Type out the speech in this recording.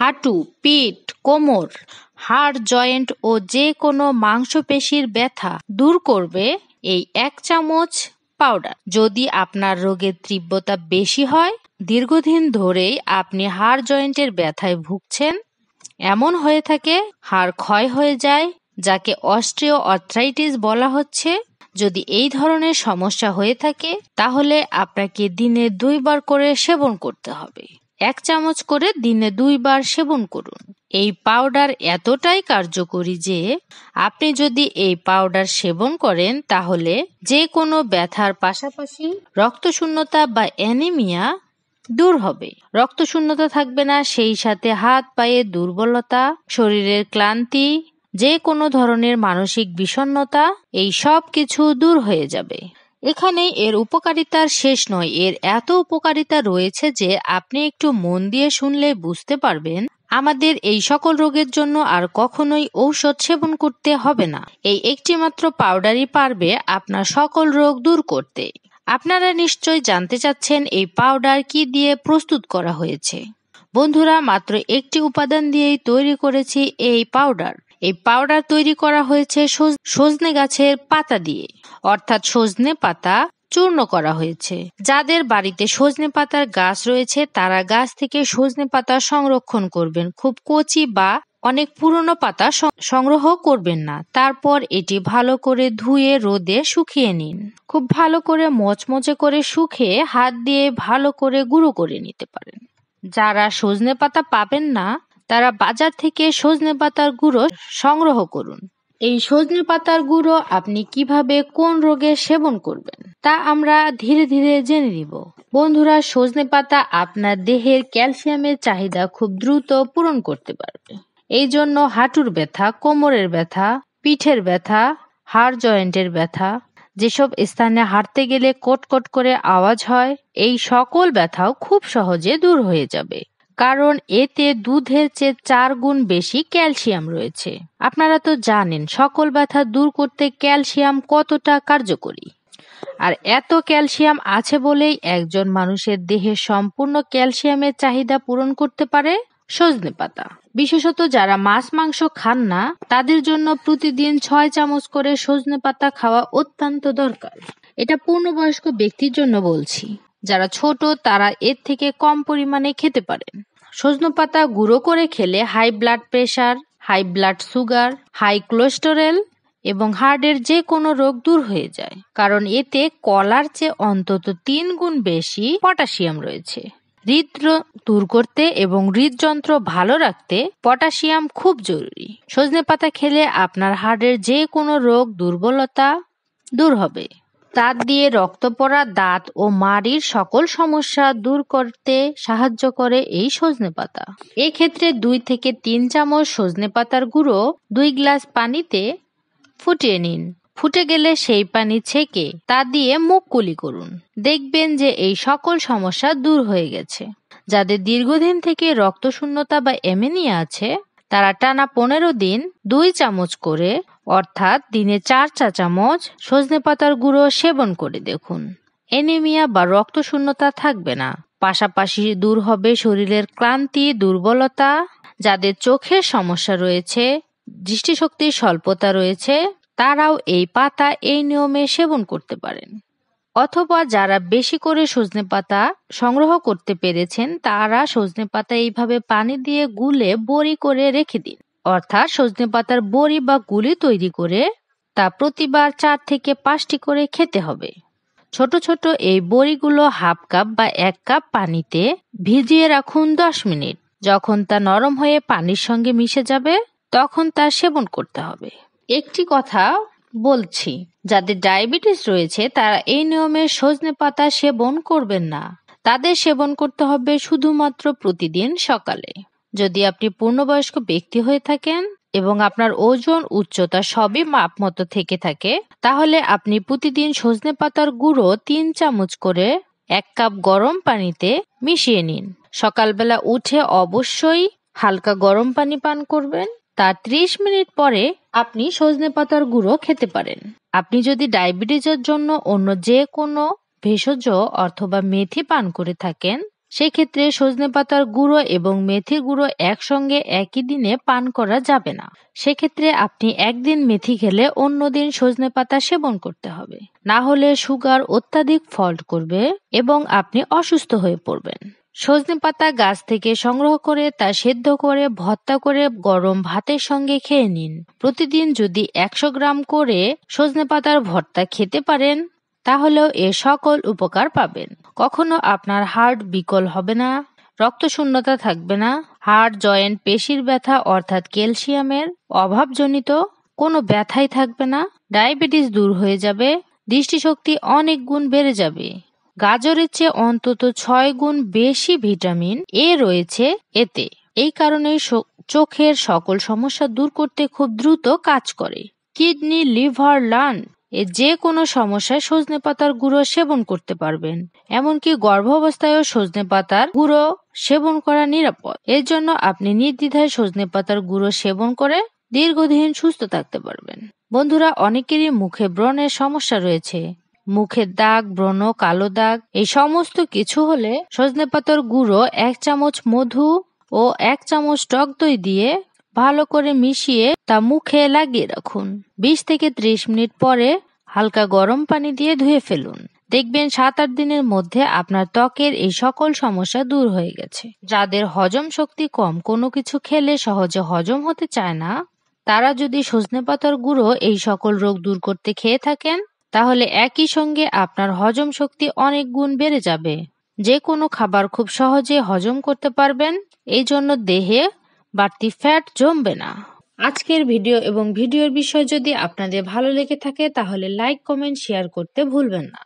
হাঁটু, পিঠ, কোমর, হাড় জয়েন্ট ও যে কোনো মাংসপেশির ব্যথা দূর করবে এই এক চামচ পাউডার যদি আপনার রোগের তীব্রতা বেশি হয় দীর্ঘদিন ধরেই আপনি হাড় জয়েন্টের ব্যথায় ভুগছেন এমন হয়ে থাকে হাড় ক্ষয় হয়ে যায় যাকে অস্ট্রিও অর্থ্রাইটিস বলা হচ্ছে যদি এই ধরনের সমস্যা হয়ে থাকে তাহলে আপনাকে দিনে দুইবার করে সেবন করতে হবে এক চামচ করে দিনে দুইবার সেবন করুন এই পাউডার এতটাই কার্যকরী যে আপনি যদি এই পাউডার সেবন করেন তাহলে যে কোনো ব্যথার পাশাপাশি রক্তশূন্যতা বা অ্যানিমিয়া দূর হবে রক্তশূন্যতা থাকবে না সেই সাথে হাত পায়ে দুর্বলতা শরীরের ক্লান্তি যে কোনো ধরনের মানসিক বিষণ্নতা এই সব কিছু দূর হয়ে যাবে এখানে এর উপকারিতার শেষ নয় এর এত উপকারিতা রয়েছে যে আপনি একটু মন দিয়ে শুনলে বুঝতে পারবেন আমাদের এই সকল রোগের জন্য আর কখনোই ঔষধ সেবন করতে হবে না এই একটি মাত্র পাউডারই পারবে আপনার সকল রোগ দূর করতে আপনারা নিশ্চয় জানতে চাচ্ছেন এই পাউডার কি দিয়ে প্রস্তুত করা হয়েছে বন্ধুরা মাত্র একটি উপাদান দিয়েই তৈরি করেছি এই পাউডার এই পাউডার তৈরি করা হয়েছে সজনে গাছের পাতা দিয়ে অর্থাৎ সজনে পাতা চূর্ণ করা হয়েছে যাদের বাড়িতে সজনে পাতার গাছ রয়েছে তারা গাছ থেকে সজনে পাতা সংরক্ষণ করবেন খুব কচি বা অনেক পুরনো পাতা সংগ্রহ করবেন না তারপর এটি ভালো করে ধুয়ে রোদে শুকিয়ে নিন খুব ভালো করে মচমচে করে শুকিয়ে হাত দিয়ে ভালো করে গুঁড়ো করে নিতে পারেন যারা সজনে পাতা পাবেন না তারা বাজার থেকে সজনে পাতার গুঁড়ো সংগ্রহ করুন এই সজনে পাতার গুঁড়ো আপনি কিভাবে কোন রোগে সেবন করবেন তা আমরা ধীরে ধীরে জেনে নিব বন্ধুরা সজনে পাতা আপনার দেহের ক্যালসিয়ামের চাহিদা খুব দ্রুত পূরণ করতে পারবে এই জন্য হাঁটুর ব্যথা কোমরের ব্যথা পিঠের ব্যথা হাড় জয়েন্টের ব্যথা যেসব স্থানে হাঁটতে গেলে কটকট করে আওয়াজ হয় এই সকল ব্যথাও খুব সহজে দূর হয়ে যাবে কারণ এতে দুধের চেয়ে চার গুণ বেশি ক্যালসিয়াম রয়েছে আপনারা তো জানেন সকল ব্যথা দূর করতে ক্যালসিয়াম কতটা কার্যকরী আর এত ক্যালসিয়াম আছে বলেই একজন মানুষের দেহে সম্পূর্ণ ক্যালসিয়ামের চাহিদা পূরণ করতে পারে সজনে পাতা বিশেষত যারা মাছ মাংস খান না তাদের জন্য প্রতিদিন ছয় চামচ করে সজনে পাতা খাওয়া অত্যন্ত দরকার এটা পূর্ণবয়স্ক ব্যক্তির জন্য বলছি যারা ছোট তারা এর থেকে কম পরিমাণে খেতে পারেন সজনে পাতা গুঁড়ো করে খেলে high blood pressure high blood sugar high cholesterol এবং হার্টের যে কোনো রোগ দূর হয়ে যায় কারণ এতে কলার চেয়ে অন্তত তিন গুণ বেশি পটাশিয়াম রয়েছে হৃদরোগ দূর করতে এবং হৃদযন্ত্র ভালো রাখতে পটাশিয়াম খুব জরুরি সজনে পাতা খেলে আপনার হার্টের যে কোনো রোগ দুর্বলতা দূর হবে তা দিয়ে রক্ত পড়া দাঁত ও মাড়ির সকল সমস্যা দূর করতে সাহায্য করে এই সজনে পাতা এক্ষেত্রে দুই থেকে তিন চামচ সজনে পাতার গুঁড়ো দুই গ্লাস পানিতে ফুটিয়ে নিন ফুটে গেলে সেই পানি ছেঁকে তা দিয়ে মুখ কুলি করুন দেখবেন যে এই সকল সমস্যা দূর হয়ে গেছে যাদের দীর্ঘদিন থেকে রক্তশূন্যতা বা এমেনিয়া আছে তারা টানা পনেরো দিন দুই চামচ করে অর্থাৎ দিনে চার চা চামচ সজনে পাতার গুঁড়ো সেবন করে দেখুন এনেমিয়া বা রক্তশূন্যতা থাকবে না পাশাপাশি দূর হবে শরীরের ক্লান্তি দুর্বলতা যাদের চোখের সমস্যা রয়েছে দৃষ্টিশক্তির স্বল্পতা রয়েছে তারাও এই পাতা এই নিয়মে সেবন করতে পারেন অথবা যারা বেশি করে সজনে পাতা সংগ্রহ করতে পেরেছেন তারা সজনে পাতা এইভাবে পানি দিয়ে গুলে বড়ি করে রেখে দিন অর্থাৎ সজনে পাতার বড়ি বা গুলি তৈরি করে তা প্রতিবার চার থেকে পাঁচটি করে খেতে হবে ছোট ছোট এই বড়িগুলো হাফ কাপ বা এক কাপ পানিতে ভিজিয়ে রাখুন দশ মিনিট যখন তা নরম হয়ে পানির সঙ্গে মিশে যাবে তখন তা সেবন করতে হবে একটি কথা বলছি যাদের ডায়াবেটিস রয়েছে তারা এই নিয়মে সজনে পাতা সেবন করবেন না তাদের সেবন করতে হবে শুধুমাত্র প্রতিদিন সকালে যদি আপনি পূর্ণবয়স্ক ব্যক্তি হয়ে থাকেন এবং আপনার ওজন উচ্চতা সবই মাপ মতো থেকে থাকে তাহলে আপনি প্রতিদিন সজনে পাতার গুঁড়ো তিন চামচ করে এক কাপ গরম পানিতে মিশিয়ে নিন সকালবেলা উঠে অবশ্যই হালকা গরম পানি পান করবেন তার ত্রিশ মিনিট পরে আপনি সজনে পাতার গুঁড়ো খেতে পারেন আপনি যদি ডায়াবেটিসের জন্য অন্য যে কোনো ভেষজ অথবা মেথি পান করে থাকেন সেক্ষেত্রে সজনে পাতার গুঁড়ো এবং মেথি গুঁড়ো একসঙ্গে একই দিনে পান করা যাবে না সেক্ষেত্রে আপনি একদিন মেথি খেলে অন্যদিন সজনে পাতা সেবন করতে হবে না হলে সুগার অত্যাধিক ফল্ট করবে এবং আপনি অসুস্থ হয়ে পড়বেন সজনে পাতা গাছ থেকে সংগ্রহ করে তা সেদ্ধ করে ভর্তা করে গরম ভাতের সঙ্গে খেয়ে নিন প্রতিদিন যদি একশো গ্রাম করে সজনে পাতার ভর্তা খেতে পারেন তাহলেও এর সকল উপকার পাবেন কখনো আপনার হার্ট বিকল হবে না রক্তশূন্যতা থাকবে না হাড় জয়েন্ট পেশির ব্যথা অর্থাৎ ক্যালসিয়ামের অভাবজনিত কোনো ব্যথাই থাকবে না ডায়াবেটিস দূর হয়ে যাবে দৃষ্টিশক্তি অনেক গুণ বেড়ে যাবে গাজরের চেয়ে অন্তত ছয় গুণ বেশি ভিটামিন এ রয়েছে এতে এই কারণে চোখের সকল সমস্যা দূর করতে খুব দ্রুত কাজ করে কিডনি লিভার লান এ যে কোনো সমস্যায় সজনে পাতার গুঁড়ো সেবন করতে পারবেন এমনকি গর্ভাবস্থায়ও সজনে পাতার গুঁড়ো সেবন করা নিরাপদ এর জন্য আপনি নির্দ্বিধায় সজনে পাতার গুঁড়ো সেবন করে দীর্ঘদিন সুস্থ থাকতে পারবেন বন্ধুরা অনেকেরই মুখে ব্রণের সমস্যা রয়েছে মুখের দাগ ব্রণ কালো দাগ এই সমস্ত কিছু হলে সজনে পাতার গুঁড়ো এক চামচ মধু ও এক চামচ টক দই দিয়ে ভালো করে মিশিয়ে তা মুখে লাগিয়ে রাখুন বিশ থেকে ত্রিশ মিনিট পরে হালকা গরম পানি দিয়ে ধুয়ে ফেলুন দেখবেন সাত আট দিনের মধ্যে আপনার ত্বকের এই সকল সমস্যা দূর হয়ে গেছে যাদের হজম শক্তি কম কোনো কিছু খেলে সহজে হজম হতে চায় না তারা যদি সজনে পাতার গুঁড়ো এই সকল রোগ দূর করতে খেয়ে থাকেন তাহলে একই সঙ্গে আপনার হজম শক্তি অনেক গুণ বেড়ে যাবে যে কোনো খাবার খুব সহজে হজম করতে পারবেন এই জন্য দেহে বাড়তি ফ্যাট জমবে না আজকের ভিডিও এবং ভিডিওর বিষয় যদি আপনাদের ভালো লেগে থাকে তাহলে লাইক কমেন্ট শেয়ার করতে ভুলবেন না